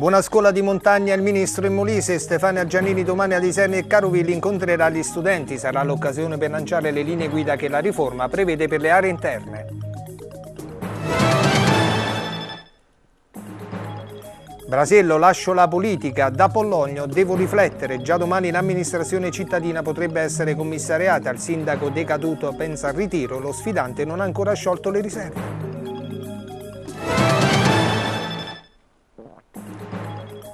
Buona scuola di montagna il ministro in Molise, Stefania Giannini domani ad Iserni e Carovilli incontrerà gli studenti, sarà l'occasione per lanciare le linee guida che la riforma prevede per le aree interne. Brasello, lascio la politica, da Pollogno devo riflettere, già domani l'amministrazione cittadina potrebbe essere commissariata, il sindaco decaduto pensa al ritiro, lo sfidante non ha ancora sciolto le riserve.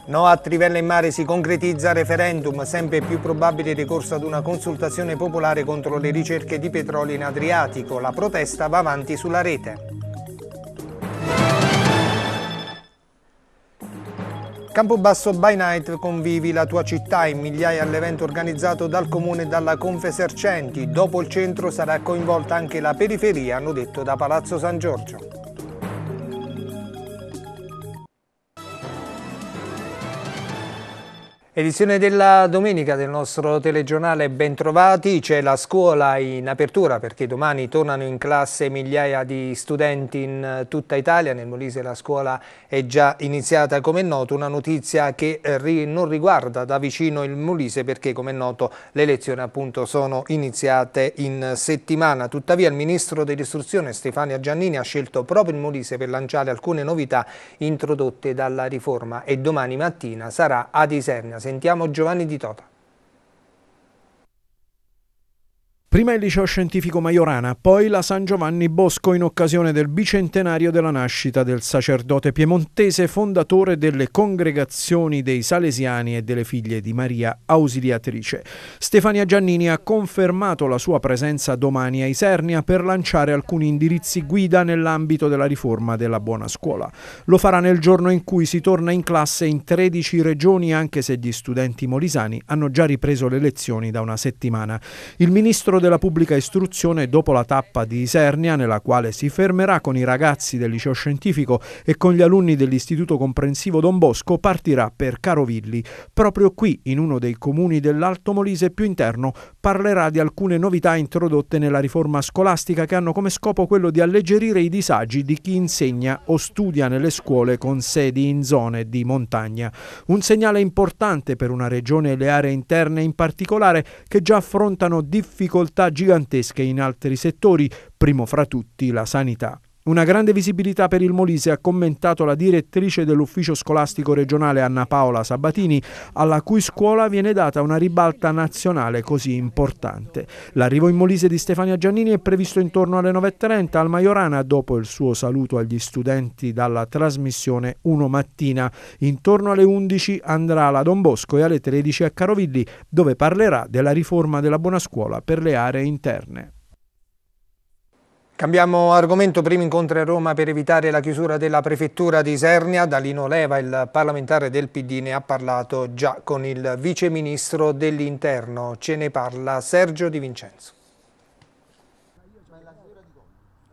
No a Trivella in mare si concretizza referendum, sempre più probabile ricorso ad una consultazione popolare contro le ricerche di petrolio in Adriatico. La protesta va avanti sulla rete. Campobasso by Night convivi la tua città in migliaia all'evento organizzato dal comune e dalla Confesercenti. Dopo il centro sarà coinvolta anche la periferia, hanno detto da Palazzo San Giorgio. Edizione della domenica del nostro telegiornale Bentrovati, c'è la scuola in apertura perché domani tornano in classe migliaia di studenti in tutta Italia, nel Molise la scuola è già iniziata come è noto, una notizia che eh, ri non riguarda da vicino il Molise perché come è noto le lezioni appunto sono iniziate in settimana, tuttavia il Ministro dell'Istruzione Stefania Giannini ha scelto proprio il Molise per lanciare alcune novità introdotte dalla riforma e domani mattina sarà ad Isernia Sentiamo Giovanni Di Tota. Prima il liceo scientifico Maiorana, poi la San Giovanni Bosco in occasione del bicentenario della nascita del sacerdote piemontese fondatore delle congregazioni dei Salesiani e delle figlie di Maria Ausiliatrice. Stefania Giannini ha confermato la sua presenza domani a Isernia per lanciare alcuni indirizzi guida nell'ambito della riforma della buona scuola. Lo farà nel giorno in cui si torna in classe in 13 regioni anche se gli studenti molisani hanno già ripreso le lezioni da una settimana. Il ministro della pubblica istruzione dopo la tappa di Isernia, nella quale si fermerà con i ragazzi del liceo scientifico e con gli alunni dell'Istituto Comprensivo Don Bosco, partirà per Carovilli. Proprio qui, in uno dei comuni dell'Alto Molise più interno, parlerà di alcune novità introdotte nella riforma scolastica che hanno come scopo quello di alleggerire i disagi di chi insegna o studia nelle scuole con sedi in zone di montagna. Un segnale importante per una regione e le aree interne in particolare che già affrontano difficoltà difficoltà gigantesche in altri settori, primo fra tutti la sanità. Una grande visibilità per il Molise ha commentato la direttrice dell'ufficio scolastico regionale Anna Paola Sabatini, alla cui scuola viene data una ribalta nazionale così importante. L'arrivo in Molise di Stefania Giannini è previsto intorno alle 9.30 al Maiorana, dopo il suo saluto agli studenti dalla trasmissione 1 mattina. Intorno alle 11 andrà alla Don Bosco e alle 13 a Carovilli dove parlerà della riforma della buona scuola per le aree interne. Cambiamo argomento, primo incontro a Roma per evitare la chiusura della prefettura di Isernia. Dalino Leva, il parlamentare del PD, ne ha parlato già con il viceministro dell'interno. Ce ne parla Sergio Di Vincenzo.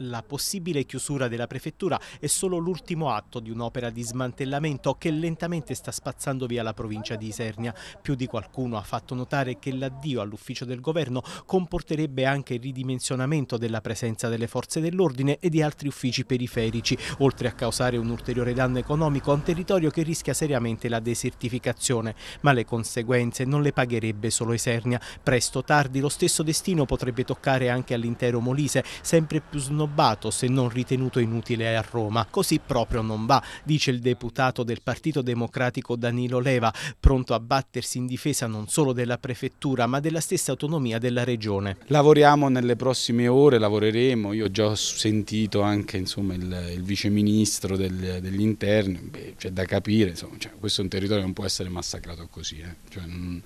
La possibile chiusura della prefettura è solo l'ultimo atto di un'opera di smantellamento che lentamente sta spazzando via la provincia di Isernia. Più di qualcuno ha fatto notare che l'addio all'ufficio del governo comporterebbe anche il ridimensionamento della presenza delle forze dell'ordine e di altri uffici periferici, oltre a causare un ulteriore danno economico a un territorio che rischia seriamente la desertificazione. Ma le conseguenze non le pagherebbe solo Isernia. Presto o tardi lo stesso destino potrebbe toccare anche all'intero Molise, sempre più snobbato snobbato se non ritenuto inutile a Roma. Così proprio non va, dice il deputato del Partito Democratico Danilo Leva, pronto a battersi in difesa non solo della prefettura ma della stessa autonomia della regione. Lavoriamo nelle prossime ore, lavoreremo, io ho già sentito anche insomma, il, il viceministro del, degli interni, c'è cioè, da capire, insomma, cioè, questo è un territorio che non può essere massacrato così. Eh. Cioè, non,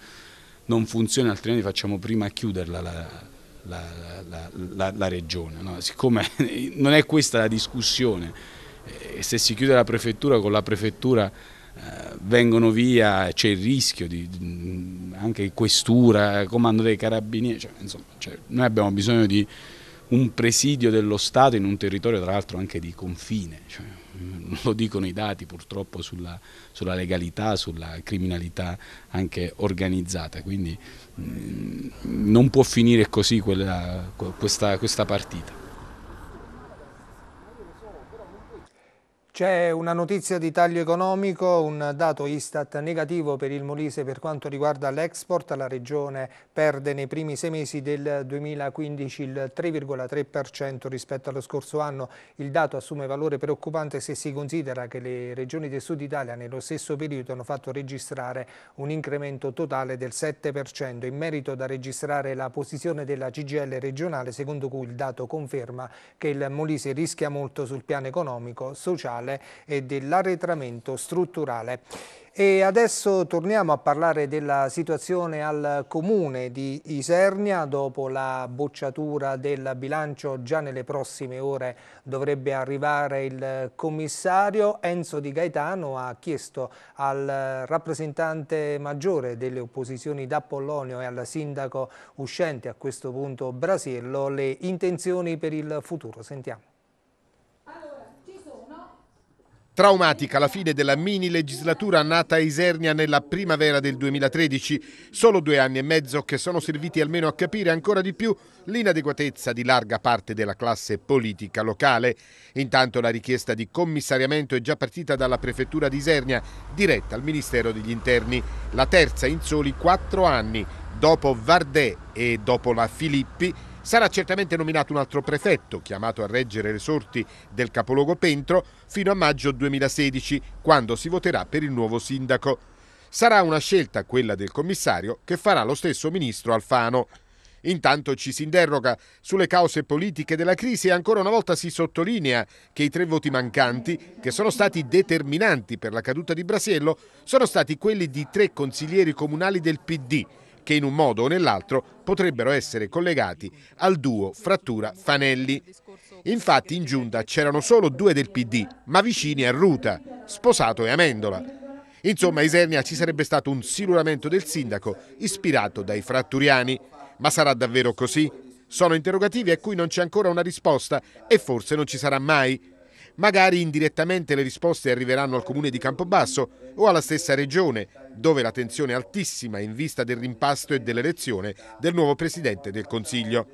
non funziona altrimenti facciamo prima a chiuderla la, la, la, la regione. No? Siccome non è questa la discussione, eh, se si chiude la prefettura con la prefettura eh, vengono via, c'è il rischio di mm, anche questura, comando dei carabinieri, cioè, insomma, cioè, noi abbiamo bisogno di un presidio dello Stato in un territorio tra l'altro anche di confine. Cioè. lo dicono i dati purtroppo sulla, sulla legalità, sulla criminalità anche organizzata, quindi mh, mm, non può finire così quella, questa, questa partita. C'è una notizia di taglio economico, un dato Istat negativo per il Molise per quanto riguarda l'export. La regione perde nei primi sei mesi del 2015 il 3,3% rispetto allo scorso anno. Il dato assume valore preoccupante se si considera che le regioni del sud Italia nello stesso periodo hanno fatto registrare un incremento totale del 7%. In merito da registrare la posizione della CGL regionale, secondo cui il dato conferma che il Molise rischia molto sul piano economico, sociale ambientale e dell'arretramento strutturale. E adesso torniamo a parlare della situazione al comune di Isernia dopo la bocciatura del bilancio già nelle prossime ore dovrebbe arrivare il commissario Enzo Di Gaetano ha chiesto al rappresentante maggiore delle opposizioni d'Appolonio e al sindaco uscente a questo punto Brasiello le intenzioni per il futuro. Sentiamo. Traumatica la fine della mini legislatura nata a Isernia nella primavera del 2013, solo due anni e mezzo che sono serviti almeno a capire ancora di più l'inadeguatezza di larga parte della classe politica locale. Intanto la richiesta di commissariamento è già partita dalla prefettura di Isernia, diretta al Ministero degli Interni, la terza in soli quattro anni, dopo Vardè e dopo la Filippi, Sarà certamente nominato un altro prefetto, chiamato a reggere le sorti del capoluogo Pentro, fino a maggio 2016, quando si voterà per il nuovo sindaco. Sarà una scelta, quella del commissario, che farà lo stesso ministro Alfano. Intanto ci si interroga sulle cause politiche della crisi e ancora una volta si sottolinea che i tre voti mancanti, che sono stati determinanti per la caduta di Brasiello, sono stati quelli di tre consiglieri comunali del PD, che in un modo o nell'altro potrebbero essere collegati al duo Frattura-Fanelli. Infatti in giunta c'erano solo due del PD, ma vicini a Ruta, sposato e Amendola. Insomma, a Isernia ci sarebbe stato un siluramento del sindaco ispirato dai fratturiani. Ma sarà davvero così? Sono interrogativi a cui non c'è ancora una risposta e forse non ci sarà mai. Magari indirettamente le risposte arriveranno al comune di Campobasso o alla stessa regione, dove la tensione è altissima in vista del rimpasto e dell'elezione del nuovo presidente del Consiglio.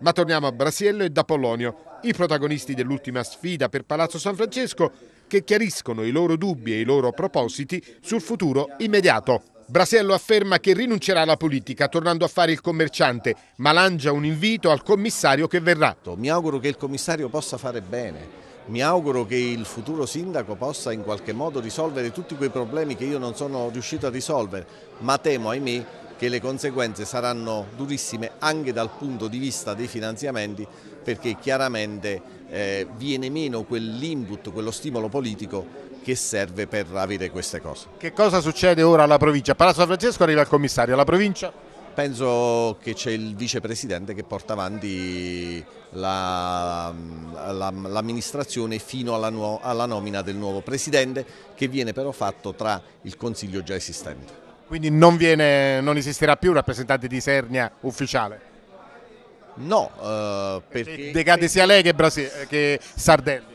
Ma torniamo a Brasiello e da Polonio, i protagonisti dell'ultima sfida per Palazzo San Francesco che chiariscono i loro dubbi e i loro propositi sul futuro immediato. Brasiello afferma che rinuncerà alla politica tornando a fare il commerciante, ma lancia un invito al commissario che verrà. Mi auguro che il commissario possa fare bene mi auguro che il futuro sindaco possa in qualche modo risolvere tutti quei problemi che io non sono riuscito a risolvere, ma temo, ahimè, che le conseguenze saranno durissime anche dal punto di vista dei finanziamenti perché chiaramente eh, viene meno quell'input, quello stimolo politico che serve per avere queste cose. Che cosa succede ora alla provincia? Palazzo Francesco arriva il commissario, alla provincia? penso che c'è il vicepresidente che porta avanti l'amministrazione la, la, fino alla, nuova, alla nomina del nuovo presidente che viene però fatto tra il consiglio già esistente. Quindi non, viene, non esisterà più un rappresentante di Sernia ufficiale? No, eh, perché... Decade sia lei che, Brasi che Sardelli.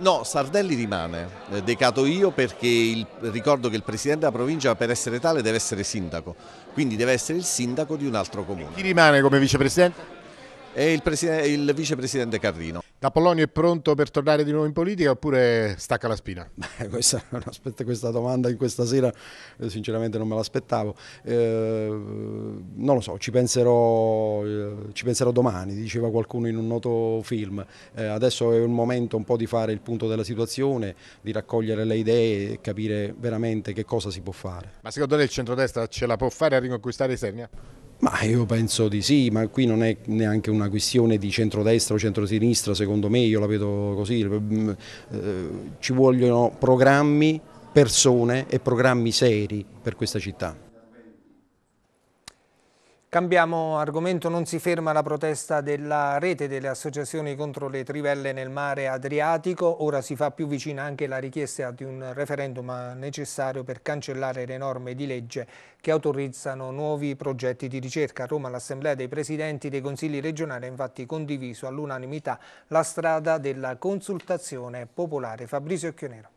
No, Sardelli rimane, eh, decato io perché il, ricordo che il presidente della provincia per essere tale deve essere sindaco, quindi deve essere il sindaco di un altro comune. E chi rimane come vicepresidente? e il, il vicepresidente Carrino. Da Polonio è pronto per tornare di nuovo in politica oppure stacca la spina? Beh, questa, questa, domanda in questa sera eh, sinceramente non me l'aspettavo. Eh, non lo so, ci penserò, eh, ci penserò, domani, diceva qualcuno in un noto film. Eh, adesso è il momento un po' di fare il punto della situazione, di raccogliere le idee e capire veramente che cosa si può fare. Ma secondo lei il centrodestra ce la può fare a riconquistare Isernia? Ma io penso di sì, ma qui non è neanche una questione di centrodestra o centrosinistra, secondo me, io la vedo così, eh, ci vogliono programmi, persone e programmi seri per questa città. Cambiamo argomento, non si ferma la protesta della rete delle associazioni contro le trivelle nel mare Adriatico, ora si fa più vicina anche la richiesta di un referendum necessario per cancellare le norme di legge che autorizzano nuovi progetti di ricerca. A Roma l'Assemblea dei Presidenti dei Consigli regionali ha infatti condiviso all'unanimità la strada della consultazione popolare. Fabrizio Chionero.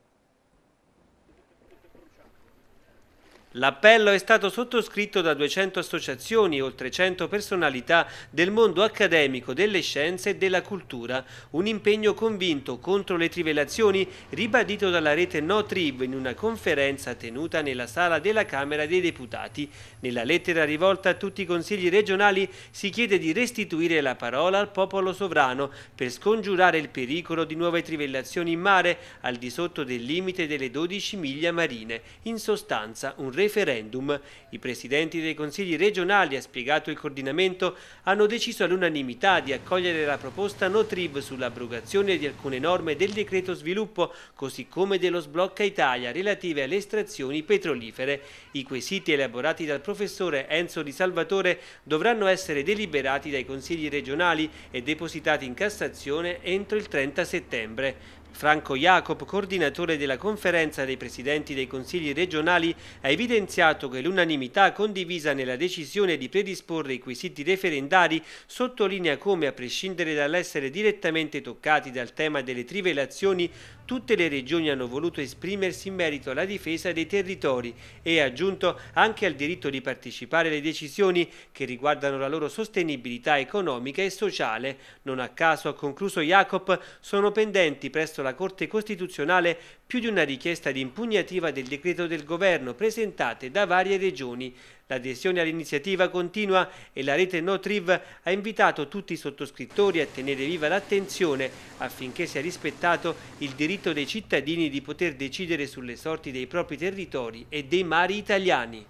L'appello è stato sottoscritto da 200 associazioni e oltre 100 personalità del mondo accademico, delle scienze e della cultura, un impegno convinto contro le trivelazioni ribadito dalla rete No Trib in una conferenza tenuta nella sala della Camera dei Deputati. Nella lettera rivolta a tutti i consigli regionali si chiede di restituire la parola al popolo sovrano per scongiurare il pericolo di nuove trivelazioni in mare al di sotto del limite delle 12 miglia marine. In sostanza un referendum. I presidenti dei consigli regionali, ha spiegato il coordinamento, hanno deciso all'unanimità di accogliere la proposta no-trib sull'abrogazione di alcune norme del decreto sviluppo, così come dello sblocca Italia relative alle estrazioni petrolifere. I quesiti elaborati dal professore Enzo Di Salvatore dovranno essere deliberati dai consigli regionali e depositati in Cassazione entro il 30 settembre. Franco Jacob, coordinatore della conferenza dei presidenti dei consigli regionali, ha evidenziato che l'unanimità condivisa nella decisione di predisporre i quesiti referendari sottolinea come, a prescindere dall'essere direttamente toccati dal tema delle trivelazioni, tutte le regioni hanno voluto esprimersi in merito alla difesa dei territori e aggiunto anche al diritto di partecipare alle decisioni che riguardano la loro sostenibilità economica e sociale. Non a caso, ha concluso Jacob, sono pendenti presso la Corte Costituzionale più di una richiesta di impugnativa del decreto del governo presentate da varie regioni. L'adesione all'iniziativa continua e la rete NoTriv ha invitato tutti i sottoscrittori a tenere viva l'attenzione affinché sia rispettato il diritto dei cittadini di poter decidere sulle sorti dei propri territori e dei mari italiani.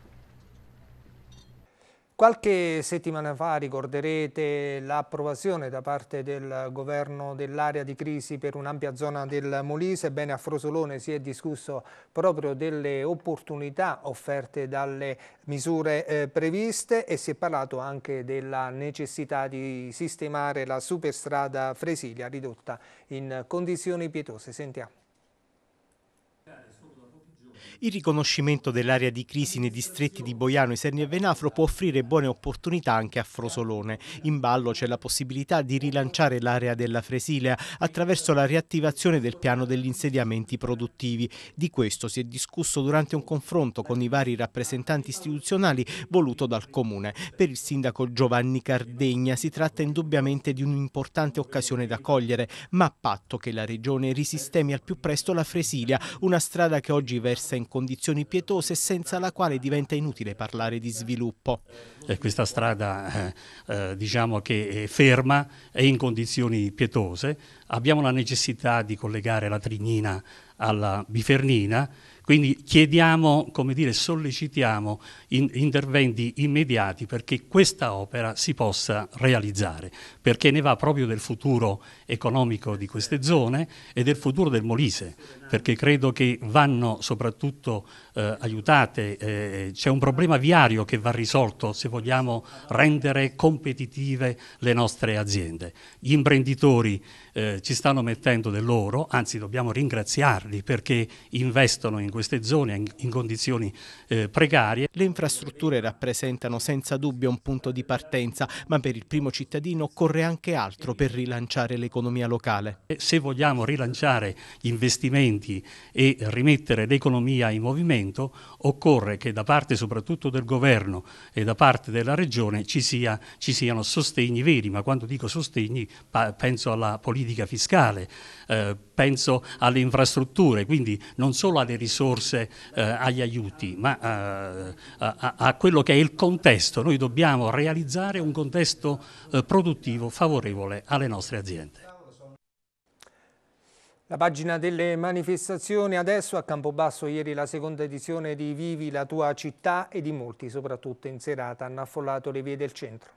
Qualche settimana fa ricorderete l'approvazione da parte del governo dell'area di crisi per un'ampia zona del Molise, ebbene a Frosolone si è discusso proprio delle opportunità offerte dalle misure eh, previste e si è parlato anche della necessità di sistemare la superstrada Fresilia ridotta in condizioni pietose. Sentiamo. Il riconoscimento dell'area di crisi nei distretti di Boiano, Iserni e Venafro può offrire buone opportunità anche a Frosolone. In ballo c'è la possibilità di rilanciare l'area della Fresilea attraverso la riattivazione del piano degli insediamenti produttivi. Di questo si è discusso durante un confronto con i vari rappresentanti istituzionali voluto dal Comune. Per il sindaco Giovanni Cardegna si tratta indubbiamente di un'importante occasione da cogliere, ma a patto che la Regione risistemi al più presto la Fresilia, una strada che oggi versa in condizioni pietose senza la quale diventa inutile parlare di sviluppo. E questa strada eh, eh diciamo che è ferma, e in condizioni pietose, abbiamo la necessità di collegare la Trignina alla Bifernina quindi chiediamo, come dire, sollecitiamo in, interventi immediati perché questa opera si possa realizzare, perché ne va proprio del futuro economico di queste zone e del futuro del Molise, perché credo che vanno soprattutto eh, aiutate, eh, c'è un problema viario che va risolto se vogliamo rendere competitive le nostre aziende. Gli imprenditori eh, ci stanno mettendo del loro, anzi dobbiamo ringraziarli perché investono in questo queste zone in condizioni eh, precarie. Le infrastrutture rappresentano senza dubbio un punto di partenza, ma per il primo cittadino occorre anche altro per rilanciare l'economia locale. Se vogliamo rilanciare gli investimenti e rimettere l'economia in movimento, occorre che da parte soprattutto del governo e da parte della regione ci, sia, ci siano sostegni veri, ma quando dico sostegni penso alla politica fiscale, eh, penso alle infrastrutture, quindi non solo alle risorse risorse eh, agli aiuti, ma eh, a, a, a, quello che è il contesto. Noi dobbiamo realizzare un contesto eh, produttivo favorevole alle nostre aziende. La pagina delle manifestazioni adesso a Campobasso ieri la seconda edizione di Vivi la tua città e di molti, soprattutto in serata, hanno affollato le vie del centro.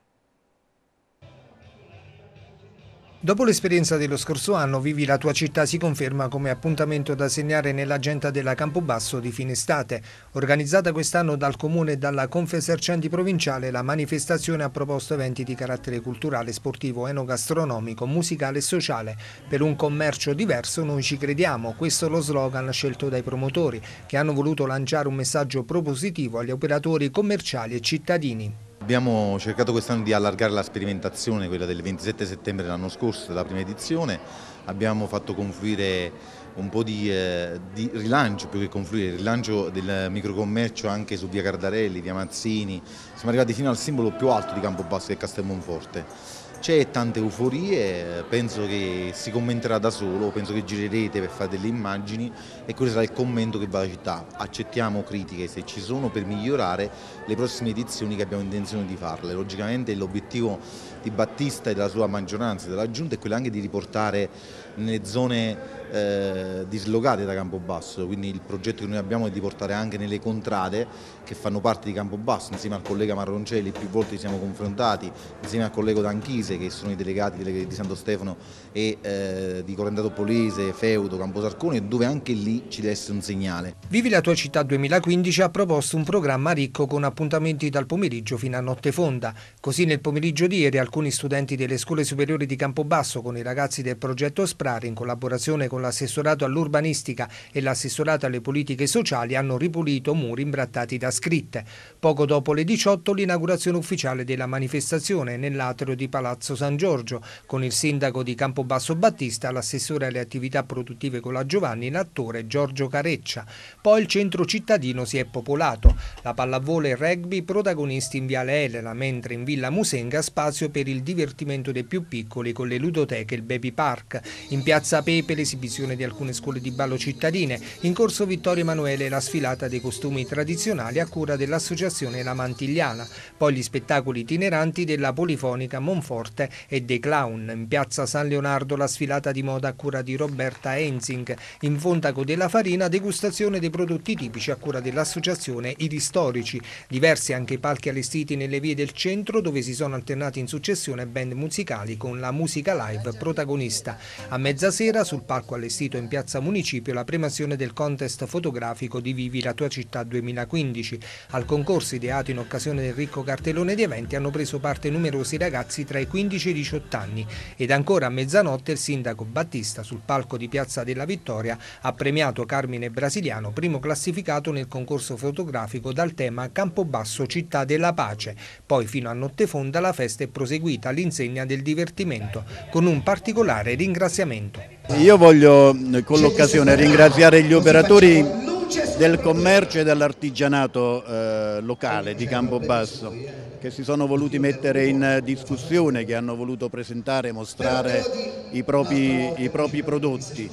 Dopo l'esperienza dello scorso anno, Vivi la tua città si conferma come appuntamento da segnare nell'agenda della Campobasso di fine estate. Organizzata quest'anno dal Comune e dalla Confesercenti Provinciale, la manifestazione ha proposto eventi di carattere culturale, sportivo, enogastronomico, musicale e sociale. Per un commercio diverso noi ci crediamo, questo è lo slogan scelto dai promotori, che hanno voluto lanciare un messaggio propositivo agli operatori commerciali e cittadini. Abbiamo cercato quest'anno di allargare la sperimentazione, quella del 27 settembre dell'anno scorso, della prima edizione, abbiamo fatto confluire un po' di, eh, di rilancio, più che confluire, rilancio del microcommercio anche su via Cardarelli, via Mazzini, siamo arrivati fino al simbolo più alto di Campobasso che è Castelmonforte c'è tante euforie, penso che si commenterà da solo, penso che girerete per fare delle immagini e questo sarà il commento che va alla città. Accettiamo critiche se ci sono per migliorare le prossime edizioni che abbiamo intenzione di farle. Logicamente l'obiettivo di Battista e della sua maggioranza e della Giunta è quello anche di riportare nelle zone eh, dislocate da Campobasso, quindi il progetto che noi abbiamo è di portare anche nelle contrade che fanno parte di Campobasso, insieme al collega Marroncelli più volte ci siamo confrontati, insieme al collega D'Anchise che sono i delegati di Santo Stefano e eh, di Correndato Polese, Feudo, Camposarcone, dove anche lì ci deve essere un segnale. Vivi la tua città 2015 ha proposto un programma ricco con appuntamenti dal pomeriggio fino a notte fonda, così nel pomeriggio di ieri alcuni studenti delle scuole superiori di Campobasso con i ragazzi del progetto SPRE Frari, in collaborazione con l'assessorato all'urbanistica e l'assessorato alle politiche sociali, hanno ripulito muri imbrattati da scritte. Poco dopo le 18 l'inaugurazione ufficiale della manifestazione nell'atrio di Palazzo San Giorgio, con il sindaco di Campobasso Battista, l'assessore alle attività produttive con la Giovanni, l'attore Giorgio Careccia. Poi il centro cittadino si è popolato. La pallavolo e il rugby protagonisti in Viale Elena, mentre in Villa Musenga spazio per il divertimento dei più piccoli con le ludoteche e il baby park. In piazza Pepe l'esibizione di alcune scuole di ballo cittadine, in corso Vittorio Emanuele la sfilata dei costumi tradizionali a cura dell'associazione La Mantigliana, poi gli spettacoli itineranti della Polifonica Monforte e dei Clown, in piazza San Leonardo la sfilata di moda a cura di Roberta Enzing, in Fontaco della Farina degustazione dei prodotti tipici a cura dell'associazione I Ristorici, diversi anche i palchi allestiti nelle vie del centro dove si sono alternati in successione band musicali con la musica live protagonista. A mezzasera sul palco allestito in piazza Municipio la premazione del contest fotografico di Vivi la tua città 2015. Al concorso ideato in occasione del ricco cartellone di eventi hanno preso parte numerosi ragazzi tra i 15 e i 18 anni ed ancora a mezzanotte il sindaco Battista sul palco di piazza della Vittoria ha premiato Carmine Brasiliano, primo classificato nel concorso fotografico dal tema Campobasso città della pace. Poi fino a notte fonda la festa è proseguita all'insegna del divertimento con un particolare ringraziamento momento. Io voglio eh, con l'occasione ringraziare gli operatori del commercio e dell'artigianato eh, locale di Campobasso che si sono voluti mettere in discussione, che hanno voluto presentare, mostrare i propri, i propri prodotti.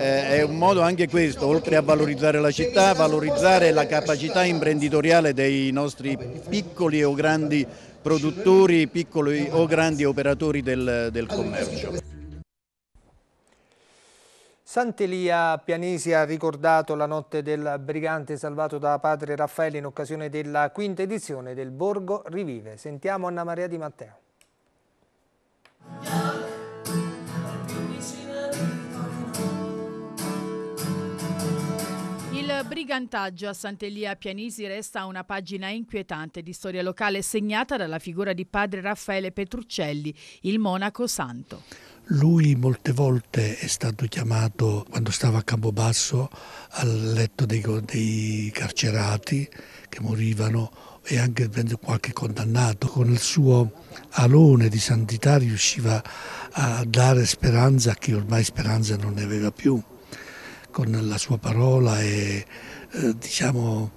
Eh, è un modo anche questo, oltre a valorizzare la città, valorizzare la capacità imprenditoriale dei nostri piccoli o grandi produttori, piccoli o grandi operatori del, del commercio. Santelia Pianesi ha ricordato la notte del brigante salvato da padre Raffaele in occasione della quinta edizione del Borgo Rivive. Sentiamo Anna Maria Di Matteo. Il brigantaggio a Sant'Elia Pianisi resta una pagina inquietante di storia locale segnata dalla figura di padre Raffaele Petruccelli, il monaco santo. Lui molte volte è stato chiamato, quando stava a Campobasso, al letto dei, dei carcerati che morivano e anche qualche condannato. Con il suo alone di santità riusciva a dare speranza a chi ormai speranza non ne aveva più, con la sua parola e eh, diciamo,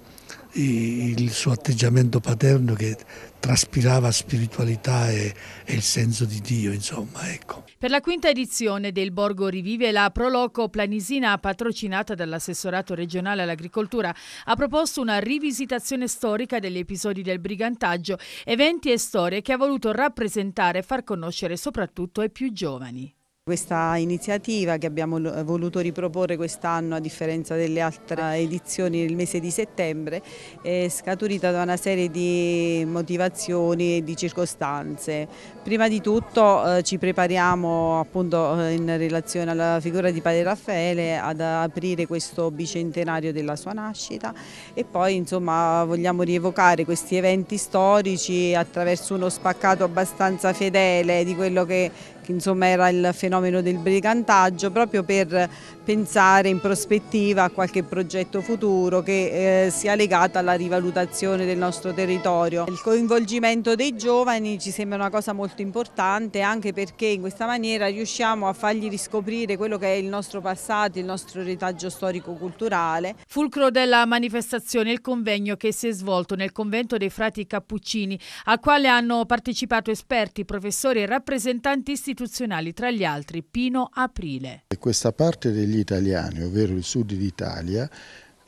il suo atteggiamento paterno che traspirava spiritualità e, e, il senso di Dio, insomma, ecco. Per la quinta edizione del Borgo Rivive, la Proloco Planisina, patrocinata dall'assessorato regionale all'agricoltura, ha proposto una rivisitazione storica degli episodi del brigantaggio, eventi e storie che ha voluto rappresentare e far conoscere soprattutto ai più giovani. Questa iniziativa che abbiamo voluto riproporre quest'anno a differenza delle altre edizioni nel mese di settembre è scaturita da una serie di motivazioni e di circostanze. Prima di tutto eh, ci prepariamo appunto eh, in relazione alla figura di Padre Raffaele ad aprire questo bicentenario della sua nascita e poi insomma vogliamo rievocare questi eventi storici attraverso uno spaccato abbastanza fedele di quello che, insomma era il fenomeno del brigantaggio proprio per pensare in prospettiva a qualche progetto futuro che eh, sia legato alla rivalutazione del nostro territorio. Il coinvolgimento dei giovani ci sembra una cosa molto molto importante anche perché in questa maniera riusciamo a fargli riscoprire quello che è il nostro passato, il nostro retaggio storico-culturale. Fulcro della manifestazione il convegno che si è svolto nel convento dei frati Cappuccini al quale hanno partecipato esperti, professori e rappresentanti istituzionali tra gli altri Pino Aprile. Questa parte degli italiani, ovvero il sud d'Italia,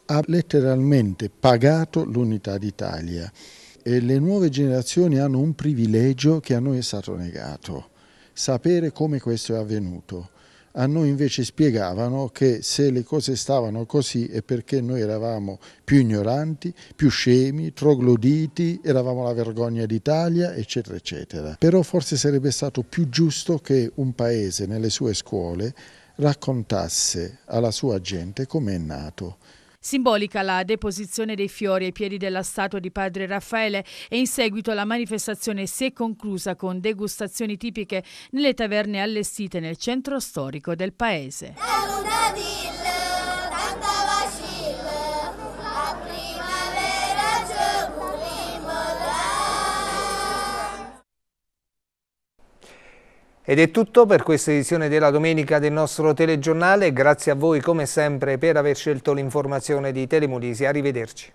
ha letteralmente pagato l'unità d'Italia le nuove generazioni hanno un privilegio che a noi è stato negato, sapere come questo è avvenuto. A noi invece spiegavano che se le cose stavano così è perché noi eravamo più ignoranti, più scemi, trogloditi, eravamo la vergogna d'Italia, eccetera, eccetera. Però forse sarebbe stato più giusto che un paese nelle sue scuole raccontasse alla sua gente com'è nato. Simbolica la deposizione dei fiori ai piedi della statua di Padre Raffaele e in seguito la manifestazione si è conclusa con degustazioni tipiche nelle taverne allestite nel centro storico del paese. Ed è tutto per questa edizione della domenica del nostro telegiornale. Grazie a voi come sempre per aver scelto l'informazione di Telemulisi. Arrivederci.